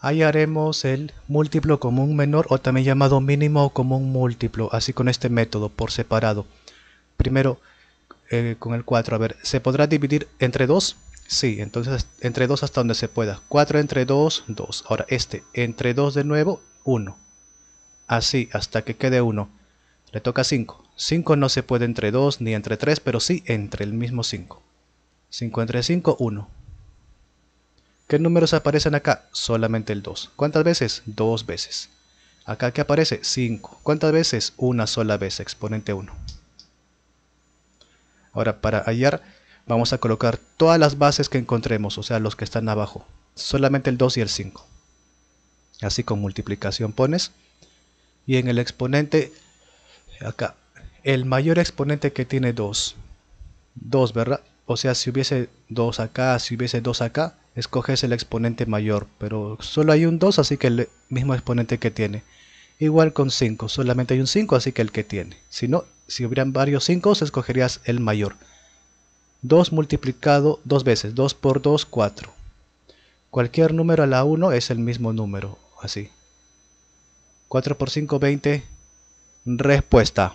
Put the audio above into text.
Ahí haremos el múltiplo común menor o también llamado mínimo común múltiplo, así con este método por separado. Primero eh, con el 4, a ver, ¿se podrá dividir entre 2? Sí, entonces entre 2 hasta donde se pueda. 4 entre 2, 2. Ahora este, entre 2 de nuevo, 1. Así, hasta que quede 1. Le toca 5. 5 no se puede entre 2 ni entre 3, pero sí entre el mismo 5. 5 entre 5, 1. ¿Qué números aparecen acá? Solamente el 2. ¿Cuántas veces? Dos veces. Acá qué aparece 5. ¿Cuántas veces? Una sola vez, exponente 1. Ahora para hallar vamos a colocar todas las bases que encontremos, o sea los que están abajo. Solamente el 2 y el 5. Así con multiplicación pones. Y en el exponente, acá, el mayor exponente que tiene 2. 2, ¿verdad? O sea, si hubiese 2 acá, si hubiese 2 acá, escoges el exponente mayor, pero solo hay un 2, así que el mismo exponente que tiene. Igual con 5, solamente hay un 5, así que el que tiene. Si no, si hubieran varios 5, escogerías el mayor. 2 multiplicado dos veces, 2 por 2, 4. Cualquier número a la 1 es el mismo número, así. 4 por 5, 20. Respuesta.